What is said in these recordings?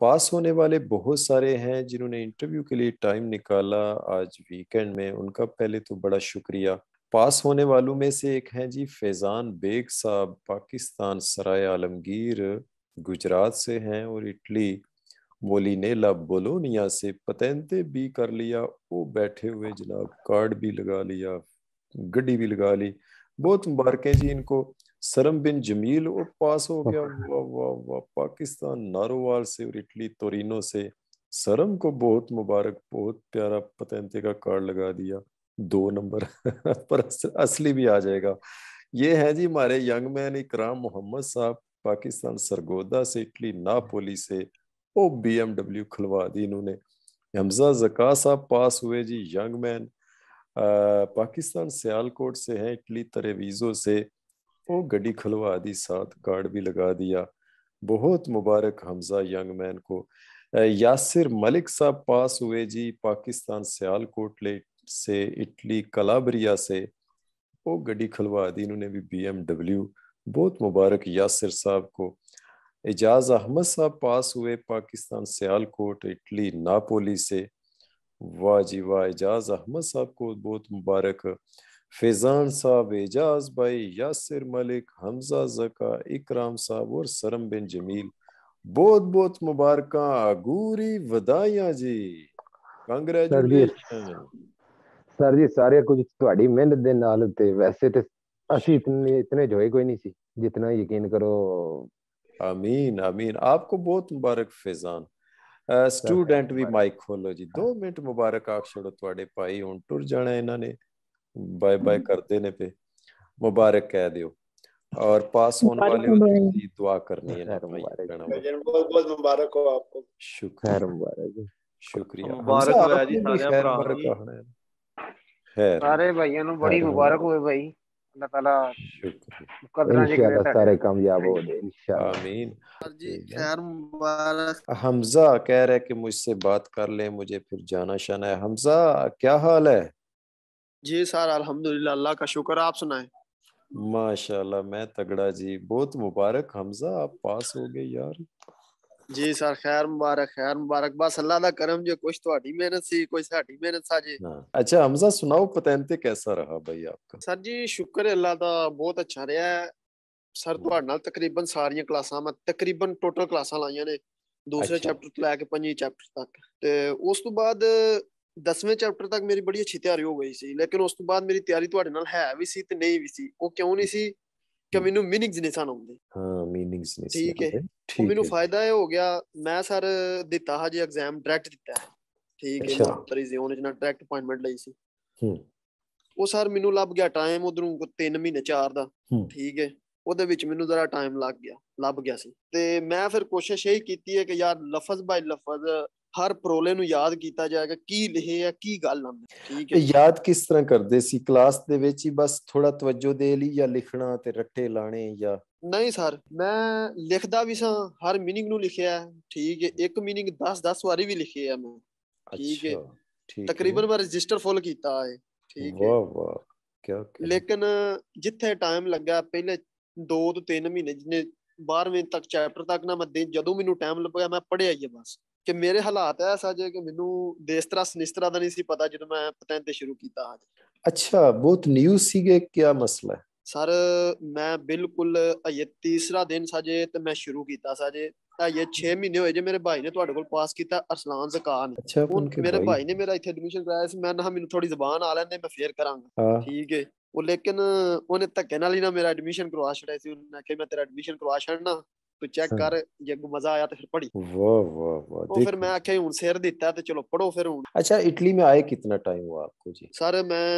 पास होने वाले बहुत सारे हैं जिन्होंने इंटरव्यू के लिए टाइम निकाला आज वीकेंड में उनका पहले तो बड़ा शुक्रिया पास होने वालों में से एक हैं जी फैज़ान बेग साहब पाकिस्तान सराय आलमगीर गुजरात से हैं और इटली मोलिनेला बोलोनिया से पतेंते भी कर लिया वो बैठे हुए जनाब कार्ड भी लगा लिया गड्डी भी लगा ली बहुत मुबारक है जी इनको सरम बिन जमील और पास हो गया वाह वाह वाह पाकिस्तान नारोवाल से और इटली तोरिनो से सरम को बहुत मुबारक बहुत प्यारा पतंते का कार्ड लगा दिया दो नंबर पर असली भी आ जाएगा ये है जी हमारे यंग मैन इकराम मोहम्मद साहब पाकिस्तान सरगोदा से इटली नापोली से ओ बी एम डब्ल्यू खुलवा दी इन्होंने हमजा जका साहब पास हुए जी यंग मैन पाकिस्तान सियालकोट से हैं इटली तरेवीज़ो से ओ गड्डी खुलवा आदि साथ कार्ड भी लगा दिया बहुत मुबारक हमजा यंग मैन को यासिर मलिक साहब पास हुए जी पाकिस्तान सियालकोट से इटली कलाबरिया से वो गड्डी खुलवा दी इन्होंने भी बी एम डब्ल्यू बहुत मुबारक यासिर साहब को एजाज अहमद साहब पास हुए पाकिस्तान सियालकोट इटली नापोली से वाह जी वाह एजाज अहमद साहब को बहुत मुबारक Fezan Sağ ve Ecaz Bey, Yasir Malik, Hamza Zaka, İkram Sahab और सरम बिन जमील बहुत बहुत मुबारका गूरी ਵਧਾਈਆਂ ਜੀ ਕੰਗ੍ਰੈਚੁਲੇਸ਼ਨ ਸਰ ਜੀ ਸਾਰੇ ਕੁਝ ਤੁਹਾਡੀ ਮਿਹਨਤ ਦੇ ਨਾਲ ਤੇ ਵੈਸੇ ਤੇ ਅਸੀਂ ਇਤਨੇ ਇਤਨੇ ਜੋਏ ਕੋਈ ਨਹੀਂ ਸੀ ਜਿਤਨਾ ਯਕੀਨ ਕਰੋ ਆਮੀਨ ਆਮੀਨ ਆਪਕੋ ਬਹੁਤ ਮੁਬਾਰਕ ਫੈਜ਼ਾਨ ਸਟੂਡੈਂਟ ਵੀ ਮਾਈਕ ਖੋਲੋ ਜੀ 2 ਮਿੰਟ ਮੁਬਾਰਕ ਆਖਸ਼ੜੋ ਤੁਹਾਡੇ ਭਾਈ ਹੁਣ ਟੁਰ ਜਾਣਾ ਇਹਨਾਂ ਨੇ बाय बाय हम्म। कर देने पे मुबारक कह दो और पास होने वाले की दुआ करनी है बहुत बहुत मुबारक हो आपको शुक्र मुबारक शुक्रिया मुबारक होया जी सारे भरावां ਖੈਰ ਸਾਰੇ ਭਾਈਆਂ मुबारक हमजा कह रहे कि मुझसे बात कर ले मुझे फिर जाना शाना है हमजा क्या हाल है जी सर अल्हम्दुलिल्लाह अल्लाह का शुक्र आप सुनाएं माशाल्लाह मैं तगड़ा जी बहुत मुबारक हमजा आप पास हो गए यार जी सर खैर मुबारक खैर मुबारक बस अल्लाह का करम जो कुछ थोड़ी मेहनत सी कोई साडी मेहनत सा जी हाँ। अच्छा हमजा सुनाओ पतेंते कैसा रहा भाई आपका सर जी शुक्र है अल्लाह का बहुत अच्छा रहा है सर ਤੁਹਾਡੇ ਨਾਲ तकरीबन सारी क्लासा मैं तकरीबन टोटल क्लासा लाइया ने दूसरे अच्छा। चैप्टर ਤੋਂ ਲੈ ਕੇ ਪੰਜਵੇਂ ਚੈਪਟਰ ਤੱਕ ਤੇ ਉਸ 10ਵੇਂ ਚੈਪਟਰ ਤੱਕ ਮੇਰੀ ਬੜੀ ਅੱਛੀ ਤਿਆਰੀ ਹੋ ਗਈ ਸੀ ਲੇਕਿਨ ਉਸ ਤੋਂ ਬਾਅਦ ਮੇਰੀ ਤਿਆਰੀ ਤੁਹਾਡੇ ਨਾਲ ਹੈ ਵੀ ਸੀ ਤੇ ਨਹੀਂ ਵੀ ਸੀ ਉਹ ਕਿਉਂ ਨਹੀਂ ਸੀ ਕਿ ਮੈਨੂੰ ਮੀਨਿੰਗਸ ਨਹੀਂ ਸਨ ਆਉਂਦੇ ਹਾਂ ਮੀਨਿੰਗਸ ਨਹੀਂ ਸੀ ਠੀਕ ਹੈ ਠੀਕ ਮੈਨੂੰ ਫਾਇਦਾ ਇਹ ਹੋ ਗਿਆ ਮੈਂ ਸਰ ਦਿੱਤਾ ਹਜੇ ਐਗਜ਼ਾਮ ਡਾਇਰੈਕਟ ਦਿੱਤਾ ਹੈ ਠੀਕ ਹੈ ਤਰੀ ਜ਼ੋਨ ਵਿੱਚ ਨਾ ਡਾਇਰੈਕਟ ਅਪਾਇੰਟਮੈਂਟ ਲਈ ਸੀ ਹੂੰ ਉਹ ਸਰ ਮੈਨੂੰ ਲੱਭ ਗਿਆ ਟਾਈਮ ਉਧਰੋਂ 3 ਮਹੀਨੇ 4 ਦਾ ਠੀਕ ਹੈ ਉਹਦੇ ਵਿੱਚ ਮੈਨੂੰ ਜ਼ਰਾ ਟਾਈਮ ਲੱਗ ਗਿਆ ਲੱਭ ਗਿਆ ਸੀ ਤੇ ਮੈਂ ਫਿਰ ਕੋਸ਼ਿਸ਼ ਇਹ ਕੀਤੀ ਹੈ ਕਿ ਯਾਰ ਲਫ਼ਜ਼ ਬਾਈ ਲਫ਼ਜ਼ ਹਰ ਪ੍ਰੋਲੇ ਨੂੰ ਯਾਦ ਕੀਤਾ ਜਾਏਗਾ ਕੀ ਲਿਖੇ ਆ ਕੀ ਗੱਲ ਆ ਠੀਕ ਹੈ ਯਾਦ ਕਿਸ ਤਰ੍ਹਾਂ ਕਰਦੇ ਸੀ ਕਲਾਸ ਦੇ ਵਿੱਚ ਹੀ ਬਸ ਥੋੜਾ ਤਵੱਜੋ ਦੇ ਲਈ ਜਾਂ ਲਿਖਣਾ ਤੇ ਰੱਟੇ ਲਾਣੇ ਜਾਂ ਨਹੀਂ ਸਰ ਮੈਂ ਲਿਖਦਾ ਵੀ ਸਾਂ ਹਰ ਮੀਨਿੰਗ ਨੂੰ ਲਿਖਿਆ ਠੀਕ ਹੈ ਇੱਕ ਮੀਨਿੰਗ 10 10 ਵਾਰੀ ਵੀ ਲਿਖੇ ਆ ਮੈਂ ਠੀਕ ਹੈ ਠੀਕ ਤਕਰੀਬਨ ਮੈਂ ਰਜਿਸਟਰ ਫੁੱਲ ਕੀਤਾ ਹੈ ਠੀਕ ਹੈ ਵਾਹ ਵਾਹ ਕਿਆ ਲੇਕਿਨ ਜਿੱਥੇ ਟਾਈਮ ਲੱਗਾ ਪਹਿਲੇ 2 ਤੋਂ 3 ਮਹੀਨੇ ਜਿੰਨੇ 12ਵੇਂ ਤੱਕ ਚੈਪਟਰ ਤੱਕ ਨਾ ਮੈਂ ਜਦੋਂ ਮੈਨੂੰ ਟਾਈਮ ਲੱਗਾ ਮੈਂ ਪੜਿਆ ਹੀ ਬਸ ਕਿ ਮੇਰੇ ਹਾਲਾਤ ਐਸਾ ਜੇ ਕਿ ਮੈਨੂੰ ਦੇਸ ਤਰ੍ਹਾਂ ਸਨਿਸਤਰਾ ਦਾ ਨਹੀਂ ਸੀ ਪਤਾ ਜਦੋਂ ਮੈਂ ਪਤੈਨ ਤੇ ਸ਼ੁਰੂ ਕੀਤਾ ਅੱਛਾ ਬਹੁਤ ਨਿਊ ਸੀਗੇ ਕੀ ਮਸਲਾ ਸਰ ਮੈਂ ਬਿਲਕੁਲ ਅਜੇ ਤੀਸਰਾ ਦਿਨ ਸਾਜੇ ਤੇ ਮੈਂ ਸ਼ੁਰੂ ਕੀਤਾ ਸਾਜੇ ਤਾਂ ਇਹ 6 ਮਹੀਨੇ ਹੋਏ ਜੇ ਮੇਰੇ ਭਾਈ ਨੇ ਤੁਹਾਡੇ ਕੋਲ ਪਾਸ ਕੀਤਾ ਅਰਸਲਾਨ ਜ਼ਕਾਨ ਅੱਛਾ ਮੇਰੇ ਭਾਈ ਨੇ ਮੇਰਾ ਇੱਥੇ ਐਡਮਿਸ਼ਨ ਕਰਾਇਆ ਸੀ ਮੈਂ ਨਾ ਮੈਨੂੰ ਥੋੜੀ ਜ਼ਬਾਨ ਆ ਲੈਂਦੇ ਮੈਂ ਫੇਰ ਕਰਾਂਗਾ ਠੀਕ ਹੈ ਉਹ ਲੇਕਿਨ ਉਹਨੇ ਧੱਕੇ ਨਾਲ ਹੀ ਨਾ ਮੇਰਾ ਐਡਮਿਸ਼ਨ ਕਰਵਾ ਛੜਿਆ ਸੀ ਉਹਨੇ ਕਿ ਮੈਂ ਤੇਰਾ ਐਡਮਿਸ਼ਨ ਕਰਵਾ ਛੜਨਾ ਤੂੰ ਚੈੱਕ ਕਰ ਜੇ ਮਜ਼ਾ ਆਇਆ ਤੇ ਫਿਰ ਪੜੀ ਵਾਹ ਵਾਹ ਵਾਹ ਉਹ ਫਿਰ ਮੈਂ ਆਖਿਆ ਹੁਣ ਸਿਰ ਦਿੱਤਾ ਤੇ ਚਲੋ ਪੜੋ ਫਿਰ ਹੁਣ अच्छा इटली में आए कितना टाइम हुआ आपको जी सर मैं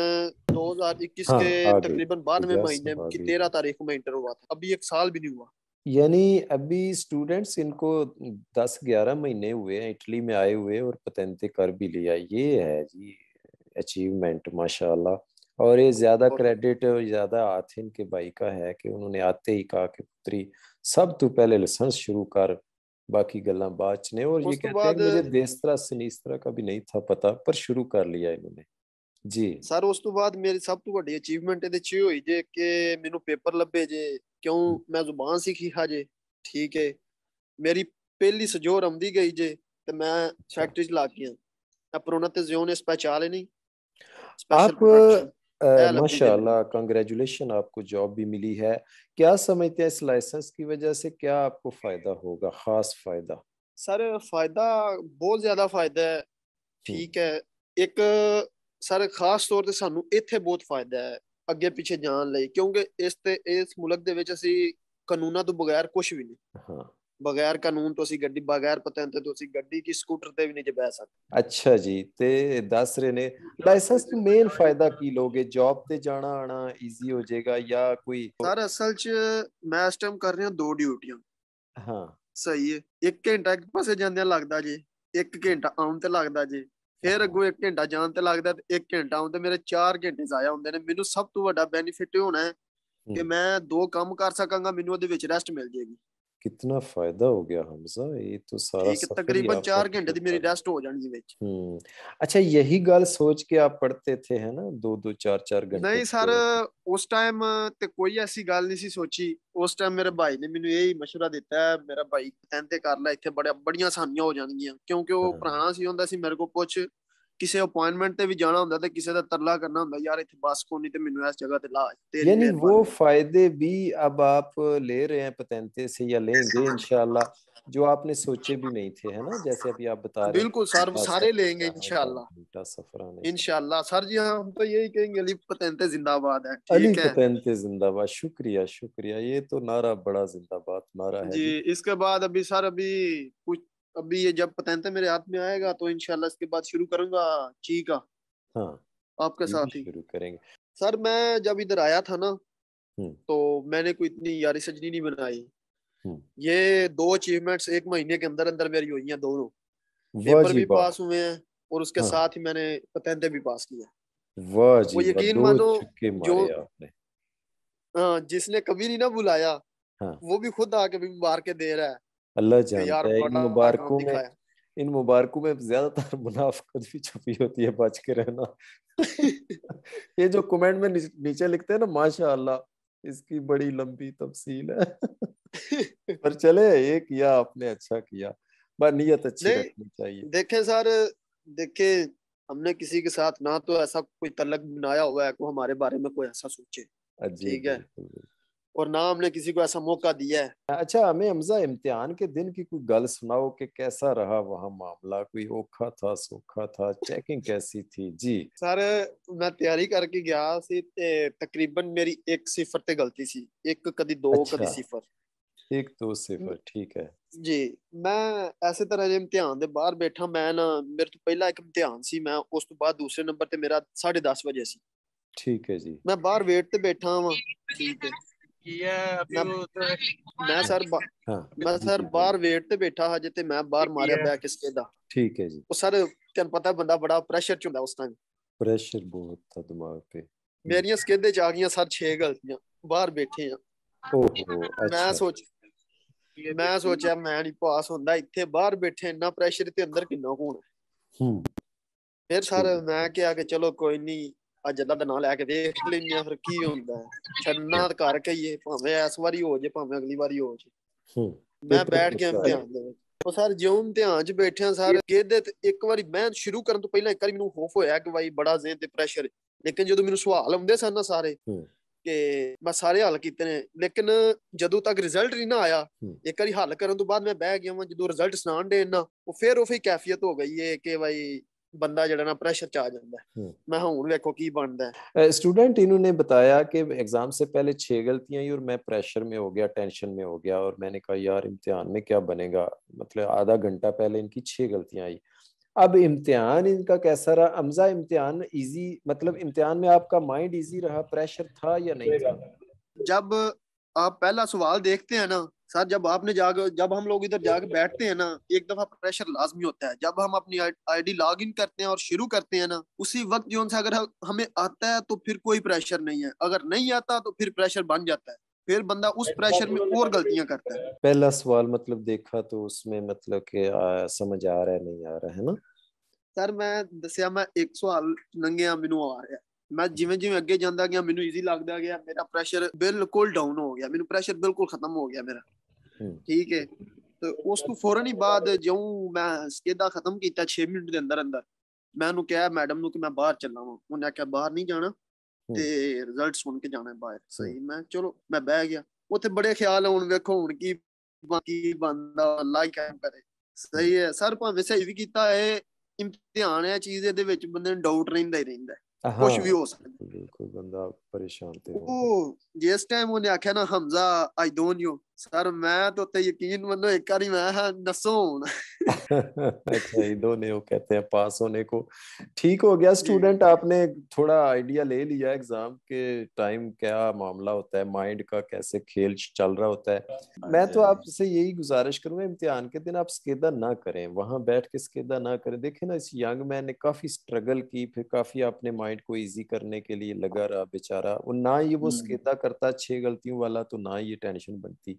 2021 हाँ, के तकरीबन बारहवें महीने की तेरह तारीख में इंटर हुआ था अभी एक साल भी नहीं हुआ यानी अभी स्टूडेंट्स इनको 10-11 महीने हुए हैं इटली में आए हुए और पतंते कर भी लिया ये है जी अचीवमेंट माशाल्लाह और ये ज्यादा क्रेडिट ज्यादा आथिन के भाई का है कि उन्होंने आते ही कहा कि पुत्री सब तू पहले लसन शुरू कर बाकी गल्ला बाद ने और ये कहते हैं मुझे देस्तरा सिनीस्तरा का भी नहीं था पता पर शुरू कर लिया इन्होंने ਜੀ ਸਰ ਉਸ ਤੋਂ ਬਾਅਦ ਮੇਰੀ ਸਭ ਤੋਂ ਵੱਡੀ ਅਚੀਵਮੈਂਟ ਇਹਦੇ 'ਚ ਹੋਈ ਜੇ ਕਿ ਮੈਨੂੰ ਪੇਪਰ ਲੱਭੇ ਜੇ ਕਿਉਂ ਮੈਂ ਜ਼ੁਬਾਨ ਸਿੱਖੀ ਹਾਜੇ ਠੀਕ ਹੈ ਮੇਰੀ ਪਹਿਲੀ ਸਜੋਰ ਆਉਂਦੀ ਗਈ ਜੇ ਤੇ ਮੈਂ ਫੈਕਟਰੀ 'ਚ ਲੱਗ ਗਿਆ ਅਪਰੋਨਾ ਤੇ ਜ਼ਿਓਨ ਇਸ ਪਛਾਣ ਲੈਣੀ ਆਪ माशाल्लाह कंग्रेचुलेशन आपको जॉब भी मिली है क्या समझते हैं इस लाइसेंस की वजह से क्या आपको फ़ायदा होगा ख़ास फ़ायदा सर फ़ायदा बहुत ज़्यादा फ़ायदा है हम्म। ठीक है ਇੱਕ ਸਰ ਖਾਸ ਤੌਰ ਤੇ ਸਾਨੂੰ ਇੱਥੇ ਬਹੁਤ ਫਾਇਦਾ ਹੈ ਅੱਗੇ ਪਿੱਛੇ ਜਾਣ ਲਈ ਕਿਉਂਕਿ ਇਸ ਤੇ ਇਸ ਮੁਲਕ ਦੇ ਵਿੱਚ ਅਸੀਂ ਕਾਨੂੰਨਾਂ ਤੋਂ ਬਗੈਰ ਕੁਝ ਵੀ ਨਹੀਂ ਹਾਂ ਬਗੈਰ ਕਾਨੂੰਨ ਤੋਂ ਅਸੀਂ ਗੱਡੀ ਬਗੈਰ ਪਤਨ ਤੇ ਤੁਸੀਂ ਗੱਡੀ ਕੀ ਸਕੂਟਰ ਤੇ ਵੀ ਨਹੀਂ ਬੈ ਸਕਦੇ ਅੱਛਾ ਜੀ ਤੇ ਦੱਸ ਰਹੇ ਨੇ ਲਾਇਸੈਂਸ ਤੋਂ ਮੇਨ ਫਾਇਦਾ ਕੀ ਲੋਗੇ ਜੌਬ ਤੇ ਜਾਣਾ ਆਣਾ ਈਜ਼ੀ ਹੋ ਜਾਏਗਾ ਜਾਂ ਕੋਈ ਸਰ ਅਸਲ 'ਚ ਮੈਂ ਇਸ ਟਾਈਮ ਕਰ ਰਿਹਾ ਦੋ ਡਿਊਟੀਆਂ ਹਾਂ ਸਹੀ ਹੈ 1 ਘੰਟਾ ਇੱਕ ਪਾਸੇ ਜਾਂਦਿਆਂ ਲੱਗਦਾ ਜੀ 1 ਘੰਟਾ ਆਉਣ ਤੇ ਲੱਗਦਾ ਜੀ ਫਿਰ ਅੱਗੋਂ 1 ਘੰਟਾ ਜਾਣ ਤੇ ਲੱਗਦਾ ਤੇ 1 ਘੰਟਾ ਆਉਣ ਤੇ ਮੇਰੇ 4 ਘੰਟੇ ਜ਼ਾਇਆ ਹੁੰਦੇ ਨੇ ਮੈਨੂੰ ਸਭ ਤੋਂ ਵੱਡਾ ਬੈਨੀਫਿਟ ਹੋਣਾ ਹੈ ਕਿ ਮੈਂ ਦੋ ਕੰਮ ਕਰ ਸਕਾਂਗਾ ਮੈਨੂੰ ਉਹਦੇ ਵਿੱਚ ਰੈਸਟ ਮਿਲ ਜੇਗੀ ਕਿੰਨਾ ਫਾਇਦਾ ਹੋ ਗਿਆ ਹਮਜ਼ਾ ਇਹ ਤਾਂ ਸਾਰਾ ਠੀਕ ਤਕਰੀਬਨ 4 ਘੰਟੇ ਦੀ ਮੇਰੀ ਰੈਸਟ ਹੋ ਜਾਣੀ ਸੀ ਵਿੱਚ ਹੂੰ ਅੱਛਾ ਇਹੀ ਗੱਲ ਸੋਚ ਕੇ ਆਪ ਪੜ੍ਹਤੇ ਥੇ ਹੈ ਨਾ 2 2 4 4 ਘੰਟੇ ਨਹੀਂ ਸਰ ਉਸ ਟਾਈਮ ਤੇ ਕੋਈ ਐਸੀ ਗੱਲ ਨਹੀਂ ਸੀ ਸੋਚੀ ਉਸ ਟਾਈਮ ਮੇਰੇ ਭਾਈ ਨੇ ਮੈਨੂੰ ਇਹ ਹੀ مشورہ ਦਿੱਤਾ ਹੈ ਮੇਰਾ ਭਾਈ ਕਹਿੰਦੇ ਕਰ ਲੈ ਇੱਥੇ ਬੜੇ ਬੜੀਆਂ ਆਸਾਨੀਆਂ ਹੋ ਜਾਣਗੀਆਂ ਕਿਉਂਕਿ ਉਹ ਪੁਰਾਣਾ ਸੀ ਹੁੰਦਾ ਸੀ ਮੇਰੇ ਕੋ ਪੁੱਛ ਕਿਸੇ ਅਪਾਇੰਟਮੈਂਟ ਤੇ ਵੀ ਜਾਣਾ ਹੁੰਦਾ ਤੇ ਕਿਸੇ ਦਾ ਤਰਲਾ ਕਰਨਾ ਹੁੰਦਾ ਯਾਰ ਇੱਥੇ ਬੱਸ ਕੋ ਤੇ ਮੈਨੂੰ ਇਸ ਜਗ੍ਹਾ ਤੇ ਲਾ ਤੇਰੀ ਯਾਨੀ ਉਹ फायदे भी अब आप ले रहे हैं पतंते से या लेंगे इंशाल्लाह जो आपने सोचे भी नहीं थे है ना जैसे अभी आप बता रहे बिल्कुल सर सारे लेंगे इंशाल्लाह इंशाल्लाह सर जी हम तो यही कहेंगे शुक्रिया शुक्रिया ये तो नारा बड़ा जिंदाबाद इसके बाद अभी सर अभी कुछ अभी ये जब पतंता मेरे हाथ में आएगा तो इनशाला इसके बाद शुरू करूंगा ची का हाँ आपके साथ ही शुरू करेंगे सर मैं जब इधर आया था ना हम्म। तो मैंने कोई इतनी यारी सजनी नहीं बनाई हम्म। ये दो अचीवमेंट्स एक महीने के अंदर अंदर मेरी हुई हैं दोनों पेपर भी पास हुए हैं और उसके हाँ। साथ ही मैंने पतंते भी पास किया वो यकीन मानो जो हाँ जिसने कभी नहीं ना बुलाया हाँ। वो भी खुद आके भी मुबारकें दे रहा है अल्लाह जानता है इन मुबारकों में इन मुबारकों में ज्यादातर मुनाफत भी छुपी होती है बच के रहना ये जो कमेंट में नीचे लिखते हैं ना माशा अल्लाह इसकी बड़ी लंबी तफसील है पर चले ये किया आपने अच्छा किया बस नीयत अच्छी रखनी चाहिए देखें सर देखे हमने किसी के साथ ना तो ऐसा कोई तलक बनाया हुआ है को हमारे बारे में कोई ऐसा सोचे ठीक है और ना हमने किसी को ऐसा मौका दिया है अच्छा हमें हमजा इम्तिहान के दिन की कोई गल सुनाओ कि कैसा रहा वहाँ मामला कोई औखा था सौखा था चेकिंग कैसी थी जी सर मैं तैयारी करके गया सी तकरीबन मेरी एक सिफर ते गलती सी एक कदी दो अच्छा, कदी सिफर एक दो सिफर ठीक है जी मैं ऐसे तरह इम्तिहान दे बाहर बैठा मैं ना मेरे तो पहला एक इम्तिहान सी मैं उस तो बाद दूसरे नंबर ते मेरा 10:30 बजे सी ठीक है जी मैं बाहर वेट ते बैठा हां ठीक है ਕੀ ਹੈ ਅਭੀ ਉਹ ਮੈਂ ਸਰ ਮੈਂ ਸਰ ਬਾਹਰ ਵੇਟ ਤੇ ਬੈਠਾ ਹਾਂ ਜਿੱਤੇ ਮੈਂ ਬਾਹਰ ਮਾਰਿਆ ਬੈਕ ਇਸਕੇ ਦਾ ਠੀਕ ਹੈ ਜੀ ਉਹ ਸਰ ਤੈਨੂੰ ਪਤਾ ਬੰਦਾ ਬੜਾ ਪ੍ਰੈਸ਼ਰ ਚ ਹੁੰਦਾ ਉਸ ਟਾਈਮ ਪ੍ਰੈਸ਼ਰ ਬਹੁਤ ਆ ਦਿਮਾਗ ਤੇ ਮੇਰੀਆਂ ਸਕਿੱਦੇ ਚ ਆ ਗਈਆਂ ਸਰ 6 ਗਲਤੀਆਂ ਬਾਹਰ ਬੈਠੇ ਆ ਓਹੋ ਮੈਂ ਸੋਚ ਮੈਂ ਸੋਚਿਆ ਮੈਂ ਨਹੀਂ ਪਾਸ ਹੁੰਦਾ ਇੱਥੇ ਬਾਹਰ ਬੈਠੇ ਇੰਨਾ ਪ੍ਰੈਸ਼ਰ ਤੇ ਅੰਦਰ ਕਿੰਨਾ ਹੋਣਾ ਹੂੰ ਫਿਰ ਸਰ ਮੈਂ ਕਿਹਾ ਕਿ ਚਲੋ ਕੋਈ ਨਹੀਂ ਅੱਜ ਅੱਲਾ ਦਾ ਨਾਂ ਲੈ ਕੇ ਵੇਖ ਲੈਂਦੇ ਆ ਫਿਰ ਕੀ ਹੁੰਦਾ ਛੰਨਾ ਕਰਕੇ ਹੀ ਭਾਵੇਂ ਇਸ ਵਾਰੀ ਹੋ ਜੇ ਭਾਵੇਂ ਅਗਲੀ ਵਾਰੀ ਹੋ ਜੇ ਹੂੰ ਮੈਂ ਬੈਠ ਗਿਆ ਧਿਆਨ ਦੇ ਵਿੱਚ ਉਹ ਸਰ ਜਿਉਂ ਧਿਆਨ 'ਚ ਬੈਠਿਆ ਸਰ ਕਿਹਦੇ ਤੇ ਇੱਕ ਵਾਰੀ ਮੈਂ ਸ਼ੁਰੂ ਕਰਨ ਤੋਂ ਪਹਿਲਾਂ ਇੱਕ ਵਾਰੀ ਮੈਨੂੰ ਖੋਫ ਹੋਇਆ ਕਿ ਭਾਈ ਬੜਾ ਜ਼ੇਨ ਤੇ ਪ੍ਰੈਸ਼ਰ ਲੇਕਿਨ ਜਦੋਂ ਮੈਨੂੰ ਸਵਾਲ ਆਉਂਦੇ ਸਨ ਨਾ ਸਾਰੇ ਹੂੰ ਕਿ ਮੈਂ ਸਾਰੇ ਹੱਲ ਕੀਤੇ ਨੇ ਲੇਕਿਨ ਜਦੋਂ ਤੱਕ ਰਿਜ਼ਲਟ ਨਹੀਂ ਨਾ ਆਇਆ ਇੱਕ ਵਾਰੀ ਹੱਲ ਕਰਨ ਤੋਂ ਬਾਅਦ ਮੈਂ ਬਹਿ ਗਿਆ ਵਾਂ ਜਦੋਂ ਰਿਜ਼ਲਟ ਸੁਣਾਣ ਦੇ ਨਾ ਉਹ ਫਿਰ ਉਹ ਫੇ ਕੈਫੀਅਤ ਹੋ ਗਈ ਏ ਕਿ ਭਾਈ ਬੰਦਾ ਜਿਹੜਾ ਨਾ ਪ੍ਰੈਸ਼ਰ ਚ ਆ ਜਾਂਦਾ ਮੈਂ ਹੁਣ ਵੇਖੋ ਕੀ ਬਣਦਾ स्टूडेंट इन्होंने बताया कि एग्जाम से पहले छह गलतियां ही और मैं प्रेशर में हो गया टेंशन में हो गया और मैंने कहा यार इम्तिहान में क्या बनेगा मतलब आधा घंटा पहले इनकी छह गलतियां आई अब इम्तिहान इनका कैसा रहा हमजा इम्तिहान इजी मतलब इम्तिहान में आपका माइंड इजी रहा प्रेशर था या नहीं था जब आप पहला सवाल देखते हैं ना सर जब आपने जाके जब हम लोग इधर जाके बैठते हैं ना एक दफा प्रेशर लाजमी होता है जब हम अपनी आईडी लॉग इन करते हैं और शुरू करते हैं ना उसी वक्त जो अगर हमें आता है तो फिर कोई प्रेशर नहीं है अगर नहीं आता तो फिर प्रेशर बन जाता है फिर बंदा उस प्रेशर तो में और गलतियां करता है पहला सवाल मतलब देखा तो उसमें मतलब के आ, समझ आ रहा है नहीं आ रहा है ना सर मैं दसिया मैं एक सवाल नंगे ਲੰਘਿਆ आ रहा है मैं जिम्मे जिम्मे अगे जाता गया मेनू इजी लगता गया मेरा प्रेशर बिल्कुल डाउन हो गया मेनू प्रेशर बिल्कुल खत्म हो गया मेरा ਠੀਕ ਹੈ ਤੇ ਉਸ ਤੋਂ ਫੌਰਨ ਹੀ ਬਾਅਦ ਜਿਉਂ ਮੈਂ ਸਕੇਦਾ ਖਤਮ ਕੀਤਾ 6 ਮਿੰਟ ਦੇ ਅੰਦਰ ਅੰਦਰ ਮੈਂ ਉਹਨੂੰ ਕਿਹਾ ਮੈਡਮ ਨੂੰ ਕਿ ਮੈਂ ਬਾਹਰ ਚੱਲਾਂ ਵਾਂ ਉਹਨੇ ਕਿਹਾ ਬਾਹਰ ਨਹੀਂ ਜਾਣਾ ਤੇ ਰਿਜ਼ਲਟ ਸੁਣ ਕੇ ਜਾਣਾ ਬਾਹਰ ਸਹੀ ਮੈਂ ਚਲੋ ਮੈਂ ਬਹਿ ਗਿਆ ਉੱਥੇ ਬੜੇ ਖਿਆਲ ਆਉਣ ਵੇਖੋ ਹੁਣ ਕੀ ਬਾਕੀ ਬੰਦਾ ਲਾਈਕ ਹੀ ਕਰੇ ਸਹੀ ਹੈ ਸਰ ਭਾਵੇਂ ਸਹੀ ਵੀ ਕੀਤਾ ਹੈ ਇਮਤਿਹਾਨ ਹੈ ਚੀਜ਼ ਇਹਦੇ ਵਿੱਚ ਬੰਦੇ ਨੂੰ ਡਾਊਟ ਰਹਿੰਦਾ ਹੀ ਰਹਿੰਦਾ ਕੁਝ ਵੀ ਹੋ ਸਕਦਾ ਬਿਲਕੁਲ ਬੰਦਾ ਪਰੇਸ਼ਾਨ ਤੇ ਉਹ ਜਿਸ ਟਾਈਮ ਉਹਨੇ ਆਖਿਆ ਨਾ Hamza I don't you sir मैं तो ते यकीन मनो एक बार मैं हां नसून अच्छा ये दो ने वो कहते हैं पास होने को ठीक हो गया स्टूडेंट आपने थोड़ा आइडिया ले लिया एग्जाम के टाइम क्या मामला होता है माइंड का कैसे खेल चल रहा होता है मैं तो आपसे यही गुजारिश करूंगा इम्तिहान के दिन आप स्केदा ना करें वहां बैठ के स्केदा ना करें देखे ना इस यंग मैन ने काफी स्ट्रगल की फिर काफी अपने माइंड को ईजी करने के लिए लगा रहा बेचारा और ना ये वो स्केदा करता छह गलतियों वाला तो ना ये टेंशन बनती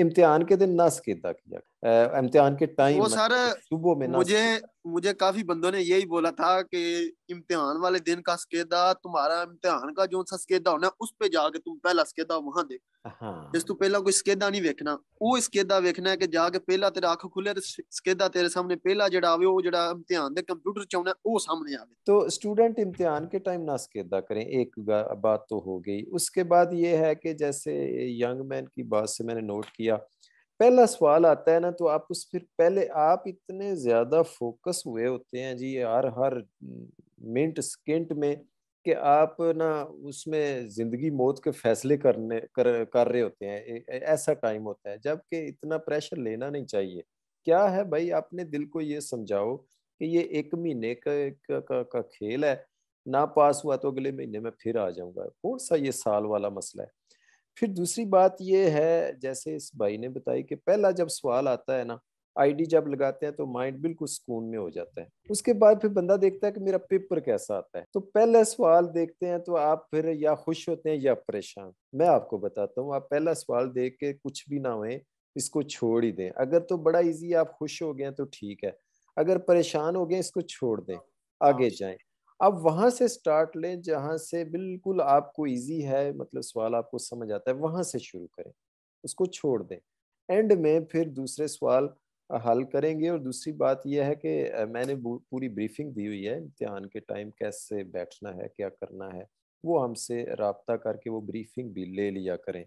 इम्तिहान के दिन ना सकीदा किया इम्तिहान के टाइम वो सर सुबह में मुझे मुझे काफी बंदों ने यही बोला था कि इम्तिहान वाले दिन का सकेदा तुम्हारा इम्तिहान का जो सकेदा होना उस पे जाके तुम पहला सकेदा वहां देख हाँ। जिस तू पहला कोई सकेदा नहीं देखना वो सकेदा देखना है कि जाके पहला तेरा अख खुले सकेदा तेरे सामने पहला जड़ा आवे वो जड़ा इम्तिहान दे कंप्यूटर च आना वो सामने आवे तो स्टूडेंट इम्तिहान के टाइम ना सकेदा करें एक बात तो हो गई उसके बाद ये है कि जैसे यंग मैन की बात से मैंने नोट की किया पहला सवाल आता है ना तो आप उस फिर पहले आप इतने ज्यादा फोकस हुए होते हैं जी हर हर मिनट सेकेंड में कि आप ना उसमें जिंदगी मौत के फैसले करने कर कर रहे होते हैं ऐसा टाइम होता है जबकि इतना प्रेशर लेना नहीं चाहिए क्या है भाई अपने दिल को ये समझाओ कि ये एक महीने का का, का, का खेल है ना पास हुआ तो अगले महीने में फिर आ जाऊंगा कौन सा ये साल वाला मसला है फिर दूसरी बात ये है जैसे इस भाई ने बताई कि पहला जब सवाल आता है ना आईडी जब लगाते हैं तो माइंड बिल्कुल सुकून में हो जाता है उसके बाद फिर बंदा देखता है कि मेरा पेपर कैसा आता है तो पहले सवाल देखते हैं तो आप फिर या खुश होते हैं या परेशान मैं आपको बताता हूँ आप पहला सवाल देख के कुछ भी ना हो इसको छोड़ ही दें अगर तो बड़ा इजी आप खुश हो गए तो ठीक है अगर परेशान हो गए इसको छोड़ दें आगे हाँ। जाएं आप वहां से स्टार्ट लें जहां से बिल्कुल आपको इजी है मतलब सवाल आपको समझ आता है वहां से शुरू करें उसको छोड़ दें एंड में फिर दूसरे सवाल हल करेंगे और दूसरी बात यह है कि मैंने पूरी ब्रीफिंग दी हुई है इम्तहान के टाइम कैसे बैठना है क्या करना है वो हमसे रबता करके वो ब्रीफिंग भी ले लिया करें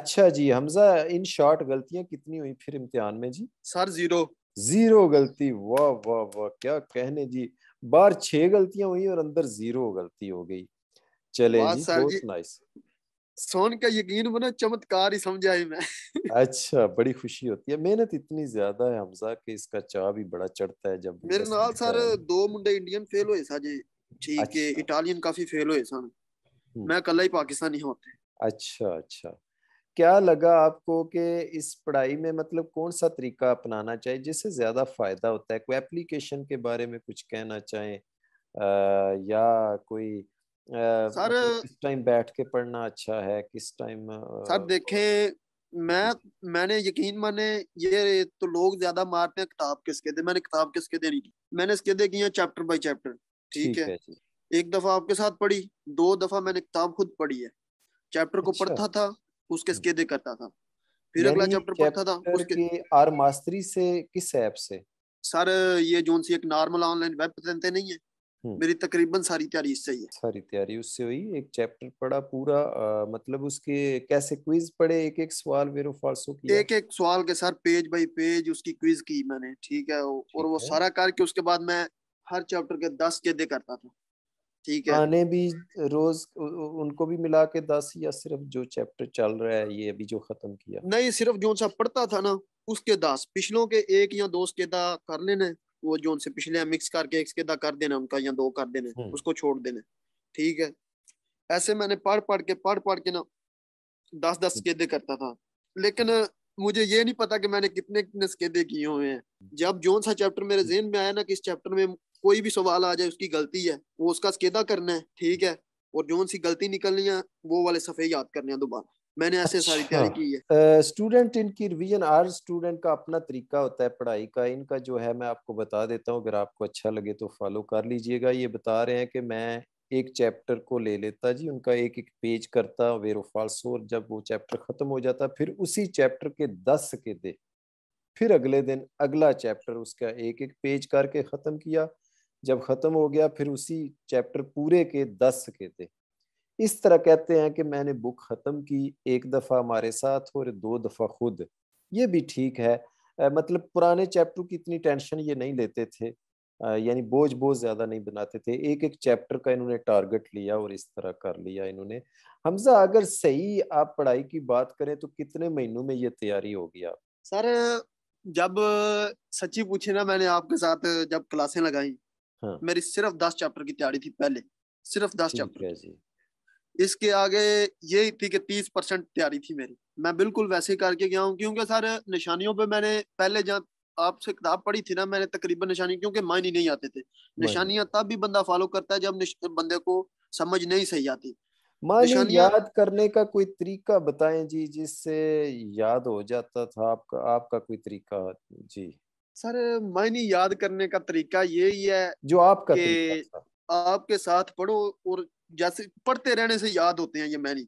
अच्छा जी हमजा इन शॉर्ट गलतियां कितनी हुई फिर इम्तिहान में जी सर जीरो जीरो गलती वाह वाह वाह क्या कहने जी बाहर छह गलतियां हुई और अंदर जीरो गलती हो गई चले नाइस सोन का यकीन बना चमत्कार ही समझा ही मैं अच्छा बड़ी खुशी होती है मेहनत इतनी ज्यादा है हमजा के इसका चाह भी बड़ा चढ़ता है जब मेरे नाल सर दो मुंडे इंडियन फेल हुए सा जी ठीक है अच्छा। इटालियन काफी फेल हुए सन हम्म। मैं कल ही पाकिस्तानी होते अच्छा अच्छा क्या लगा आपको कि इस पढ़ाई में मतलब कौन सा तरीका अपनाना चाहिए जिससे ज़्यादा फ़ायदा होता है कोई एप्लीकेशन के बारे में कुछ कहना चाहे या कोई सर मतलब किस टाइम बैठ के पढ़ना अच्छा है किस टाइम सर देखें मैं मैंने यकीन माने ये तो लोग ज्यादा मारते हैं किताब किसके दे मैंने किताब किसके दे नहीं की मैंने इसके दे किया चैप्टर बाय चैप्टर ठीक है, है एक दफा आपके साथ पढ़ी दो दफा मैंने किताब खुद पढ़ी है चैप्टर को अच्छा। पढ़ता था उसके स्केदे करता था फिर अगला चैप्टर पढ़ता था उसके आर मास्टरी से किस ऐप से सर ये जोन सी एक नॉर्मल ऑनलाइन वेब प्रेजेंटे नहीं है हम्म। मेरी तकरीबन सारी तैयारी इससे ही है सारी तैयारी उससे हुई एक चैप्टर पढ़ा पूरा आ, मतलब उसके कैसे क्विज पढ़े एक एक सवाल वेरो फालसो किया एक एक सवाल के सर पेज बाय पेज उसकी क्विज की मैंने ठीक है और वो सारा करके उसके बाद मैं हर चैप्टर के दस दे करता था ठीक है आने भी रोज उनको भी मिला के दस या सिर्फ जो चैप्टर चल रहा है ये अभी जो खत्म किया नहीं सिर्फ जो सा पढ़ता था ना उसके दस पिछलों के एक या दो स्केदा कर लेने वो जो उनसे पिछले मिक्स करके एक स्केदा कर देना उनका या दो कर देने हम्म। उसको छोड़ देने ठीक है ऐसे मैंने पढ़ पढ़ के पढ़ पढ़ के ना दस दस हम्म। स्केदे करता था लेकिन मुझे ये नहीं पता कि मैंने कितने कितने स्केदे किए हुए हैं जब जोन सा चैप्टर मेरे हम्म। जेन में आया ना कि इस चैप्टर में कोई भी सवाल आ जाए उसकी गलती है वो उसका स्केदा करना है ठीक है और जो सी गलती निकलनी है वो वाले सफ़े याद करने हैं दोबारा मैंने ऐसे अच्छा। सारी तैयारी की है स्टूडेंट uh, इनकी रिवीजन हर स्टूडेंट का अपना तरीका होता है पढ़ाई का इनका जो है मैं आपको बता देता हूँ अगर आपको अच्छा लगे तो फॉलो कर लीजिएगा ये बता रहे हैं कि मैं एक चैप्टर को ले लेता जी उनका एक एक पेज करता वेरो फालसो और जब वो चैप्टर खत्म हो जाता फिर उसी चैप्टर के दस के दे फिर अगले दिन अगला चैप्टर उसका एक एक पेज करके ख़त्म किया जब खत्म हो गया फिर उसी चैप्टर पूरे के दस सके थे इस तरह कहते हैं कि मैंने बुक ख़त्म की एक दफ़ा हमारे साथ और दो दफ़ा खुद ये भी ठीक है मतलब पुराने चैप्टर की इतनी टेंशन ये नहीं लेते थे यानी बोझ बोझ ज़्यादा नहीं बनाते थे एक एक चैप्टर का इन्होंने टारगेट लिया और इस तरह कर लिया इन्होंने हमजा अगर सही आप पढ़ाई की बात करें तो कितने महीनों में ये तैयारी हो गया सर जब सच्ची पूछे ना मैंने आपके साथ जब क्लासें लगाई हाँ। मेरी सिर्फ दस चैप्टर की तैयारी थी पहले सिर्फ दस चैप्टर इसके आगे ये थी कि तीस परसेंट तैयारी थी मेरी मैं बिल्कुल वैसे ही करके गया हूँ क्योंकि सर निशानियों पे मैंने पहले जहाँ आपसे किताब पढ़ी थी ना मैंने तकरीबन निशानी क्योंकि मायने ही नहीं आते थे निशानियां तब भी बंदा फॉलो करता है जब बंदे को समझ नहीं सही आती याद करने का कोई तरीका बताएं जी जिससे याद हो जाता था आपका आपका कोई तरीका जी सर नहीं याद करने का तरीका ये ही है जो आपका कि आपके साथ पढ़ो और जैसे पढ़ते रहने से याद होते हैं ये मैनी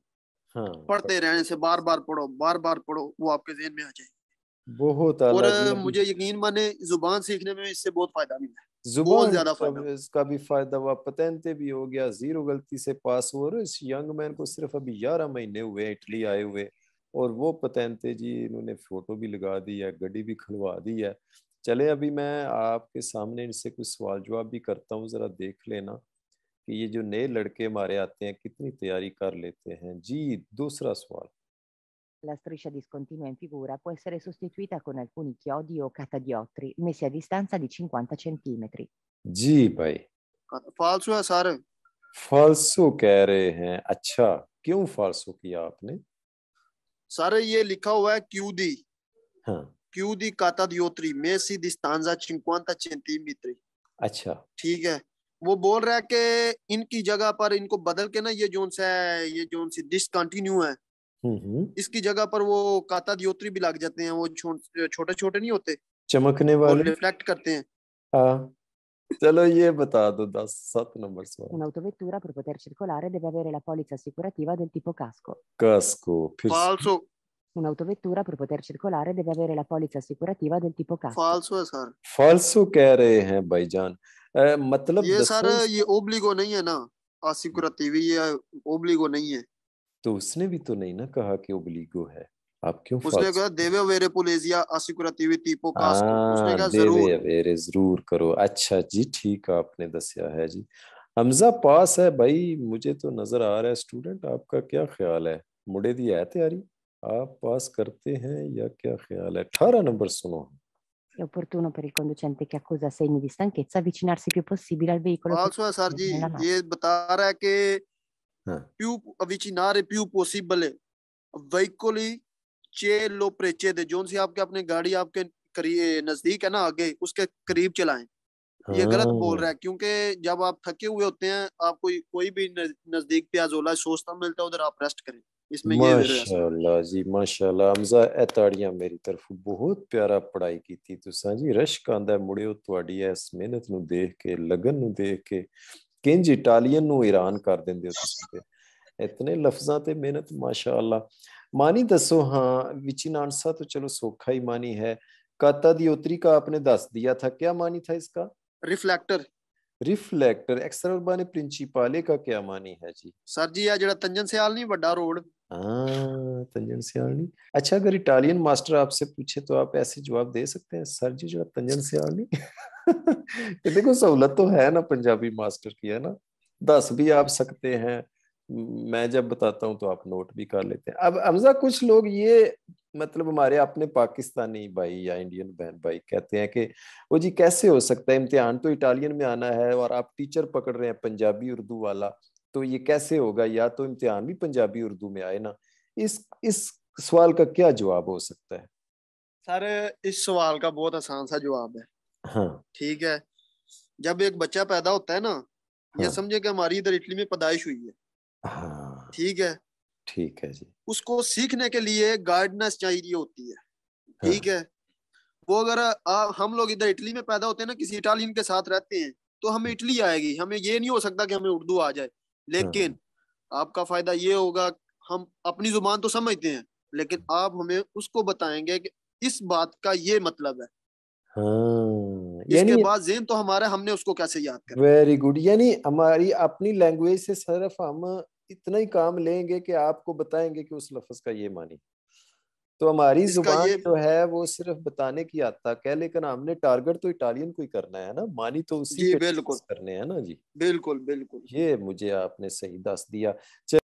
हाँ, पढ़ते रहने से बार बार पढ़ो बार बार पढ़ो वो आपके जेहन में आ जाएगी बहुत और मुझे यकीन माने जुबान सीखने में इससे बहुत फायदा मिला जुबान ज्यादा फायदा इसका भी फायदा हुआ भी हो गया जीरो गलती से पास हुआ और इस यंग मैन को सिर्फ अभी ग्यारह महीने हुए इटली आए हुए और वो पतनते जी इन्होंने फोटो भी लगा दी है गड्डी भी खुलवा दी है चले अभी मैं आपके सामने इनसे कुछ सवाल जवाब भी करता हूँ ज़रा देख लेना कि ये जो नए लड़के हमारे आते हैं कितनी तैयारी कर लेते हैं जी दूसरा सवाल La striscia discontinua in figura può essere sostituita con alcuni chiodi o catadiottri messi a distanza di 50 cm. जी भाई Falso, है सर फालसू कह रहे हैं अच्छा क्यों फालसू किया आपने सर ये लिखा हुआ है क्यूदी हाँ più di cata di otri messi di stanza 50 centimetri अच्छा ठीक है वो बोल रहा है कि इनकी जगह पर इनको बदल के ना ये जोन से ये जोन सी डिसकंटिन्यू है इसकी जगह पर वो काता दियोत्री भी लग जाते हैं वो छोटे छोटे नहीं होते चमकने वाले रिफ्लेक्ट करते हैं हाँ चलो ये बता दो दस सात नंबर सवाल un'autovettura per poter circolare deve avere la polizza assicurativa del tipo casco casco falso un'autovettura per poter circolare deve avere la polizza assicurativa del tipo K. फालसू है सर फालसू कह रहे हैं भाईजान uh, मतलब ये सर ये ओब्लिगो नहीं है ना assicurativi ये ओब्लिगो नहीं है तो उसने भी तो नहीं ना कहा कि ओब्लिगो है आप क्यों उसने कहा देवे वेरे पुलेजिया assicurativi tipo K उसने कहा जरूर देवे वेरे जरूर करो अच्छा जी ठीक आपने दसया है जी हमजा पास है भाई मुझे तो नजर आ रहा है स्टूडेंट आपका क्या ख्याल है मुड़े दी है तैयारी आप पास करते हैं या क्या ख्याल है अठारह नंबर सुनो è opportuno per il conducente che accusa segni di stanchezza avvicinarsi più possibile al veicolo. Also sir ji ye bata raha hai ki più avvicinare più possibile veicoli che lo preche de zone से आपके अपने गाड़ी आपके करीब नजदीक है ना आगे उसके करीब चलाएं हाँ। ये गलत बोल रहा है क्योंकि जब आप थके हुए होते हैं आप कोई कोई भी नजदीक प्याजोला सोचता मिलता है उधर आप रेस्ट इसमें माशाल्लाह जी माशाल्लाह हमजा ए ताड़ियां मेरी तरफ बहुत प्यारा पढ़ाई की थी तुसा जी रश्क आंदा मुड़ियो तुम्हारी इस मेहनत नु देख के लगन नु देख के किंज इटालियन नु ईरान कर देंदे हो तुसी ते इतने लफ्जा ते मेहनत माशाल्लाह मानी दसो हां ਵਿਚ नानसा तो चलो सोखा ही मानी है काता दी उतरी का आपने दस दिया था क्या मानी था इसका रिफ्लेक्टर रिफ्लेक्टर एक्सरबा ने प्रिंसिपाले का क्या मानी है जी सर जी ये जड़ा तंजन से आल नहीं बड़ा रोड हाँ तंजन सियालनी अच्छा अगर इटालियन मास्टर आपसे पूछे तो आप ऐसे जवाब दे सकते हैं सर जी जो तंजन सियालनी देखो सहूलत तो है ना पंजाबी मास्टर की है ना दस भी आप सकते हैं मैं जब बताता हूँ तो आप नोट भी कर लेते हैं अब हमजा कुछ लोग ये मतलब हमारे अपने पाकिस्तानी भाई या इंडियन बहन भाई कहते हैं कि वो जी कैसे हो सकता है इम्तिहान तो इटालियन में आना है और आप टीचर पकड़ रहे हैं पंजाबी उर्दू वाला तो ये कैसे होगा या तो इम्तिहान भी पंजाबी उर्दू में आए ना इस इस सवाल का क्या जवाब हो सकता है सर इस सवाल का बहुत आसान सा जवाब है हाँ ठीक है जब एक बच्चा पैदा होता है ना हाँ। ये समझे कि हमारी इधर इटली में पैदाइश हुई है हाँ। ठीक है ठीक है जी उसको सीखने के लिए गाइडनेस चाहिए होती है हाँ। ठीक हाँ। है वो अगर आ, हम लोग इधर इटली में पैदा होते हैं ना किसी इटालियन के साथ रहते हैं तो हमें हाँ। इटली आएगी हमें ये नहीं हो सकता कि हमें उर्दू आ जाए हाँ। लेकिन आपका फायदा ये होगा हम अपनी जुबान तो समझते हैं लेकिन आप हमें उसको बताएंगे कि इस बात का ये मतलब है हाँ, इसके बाद जेन तो हमारे हमने उसको कैसे याद कर वेरी गुड यानी हमारी अपनी लैंग्वेज से सिर्फ हम इतना ही काम लेंगे कि आपको बताएंगे कि उस लफ्ज का ये मानी तो हमारी जुबान ये... जो है वो सिर्फ बताने की आतक है लेकिन हमने टारगेट तो इटालियन को ही करना है ना मानी तो उसी बिल्कुल करने है ना जी बिल्कुल बिल्कुल ये मुझे आपने सही दस दिया